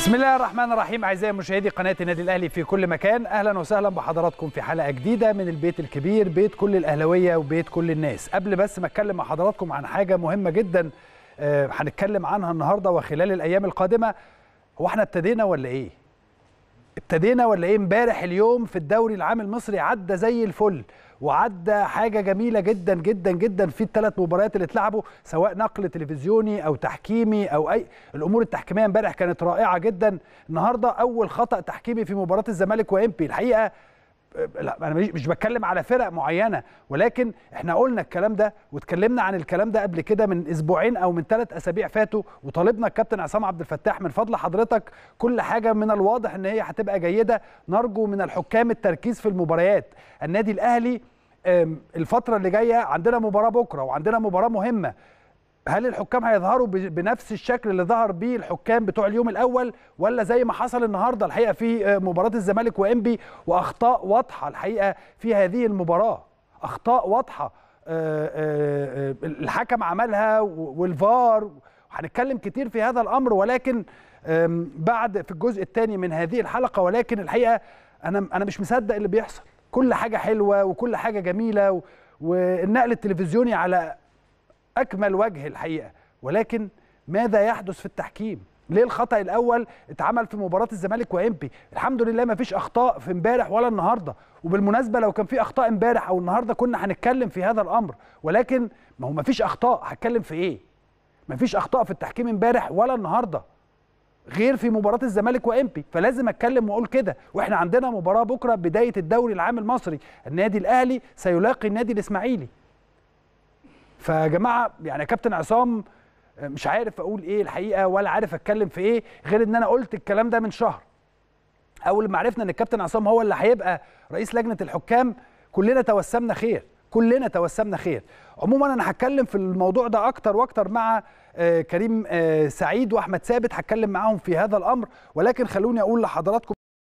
بسم الله الرحمن الرحيم اعزائي مشاهدي قناه النادي الاهلي في كل مكان اهلا وسهلا بحضراتكم في حلقه جديده من البيت الكبير بيت كل الاهلاويه وبيت كل الناس قبل بس ما اتكلم مع حضراتكم عن حاجه مهمه جدا آه، هنتكلم عنها النهارده وخلال الايام القادمه هو احنا ابتدينا ولا ايه ابتدينا ولا ايه امبارح اليوم في الدوري العام المصري عدى زي الفل وعدى حاجه جميله جدا جدا جدا في الثلاث مباريات اللي اتلعبوا سواء نقل تلفزيوني او تحكيمي او اي الامور التحكيميه امبارح كانت رائعه جدا النهارده اول خطا تحكيمي في مباراه الزمالك وامبي الحقيقه لا انا مش بتكلم على فرق معينه ولكن احنا قلنا الكلام ده واتكلمنا عن الكلام ده قبل كده من اسبوعين او من ثلاث اسابيع فاتوا وطالبنا الكابتن عصام عبد الفتاح من فضل حضرتك كل حاجه من الواضح ان هي هتبقى جيده نرجو من الحكام التركيز في المباريات النادي الاهلي الفتره اللي جايه عندنا مباراه بكره وعندنا مباراه مهمه هل الحكام هيظهروا بنفس الشكل اللي ظهر بيه الحكام بتوع اليوم الاول ولا زي ما حصل النهارده الحقيقه في أه، مباراه الزمالك وانبي واخطاء واضحه الحقيقه في هذه المباراه اخطاء واضحه أه، أه، الحكم عملها والفار هنتكلم كتير في هذا الامر ولكن بعد في الجزء الثاني من هذه الحلقه ولكن الحقيقه انا انا مش مصدق اللي بيحصل كل حاجه حلوه وكل حاجه جميله والنقل التلفزيوني على اكمل وجه الحقيقه ولكن ماذا يحدث في التحكيم ليه الخطا الاول اتعمل في مباراه الزمالك وامبي الحمد لله ما فيش اخطاء في امبارح ولا النهارده وبالمناسبه لو كان في اخطاء امبارح او النهارده كنا هنتكلم في هذا الامر ولكن ما هو ما فيش اخطاء هتكلم في ايه ما فيش اخطاء في التحكيم امبارح ولا النهارده غير في مباراه الزمالك وامبي فلازم اتكلم واقول كده واحنا عندنا مباراه بكره بدايه الدوري العام المصري النادي الاهلي سيلاقي النادي الاسماعيلي فيا جماعه يعني كابتن عصام آه، مش عارف اقول ايه الحقيقه ولا عارف اتكلم في ايه غير ان انا قلت الكلام ده من شهر اول ما عرفنا ان الكابتن عصام هو اللي هيبقى رئيس لجنه الحكام كلنا توسمنا خير كلنا توسمنا خير عموما انا هتكلم في الموضوع ده اكتر واكتر مع آه، كريم آه، سعيد واحمد ثابت هتكلم معاهم في هذا الامر ولكن خلوني اقول لحضراتكم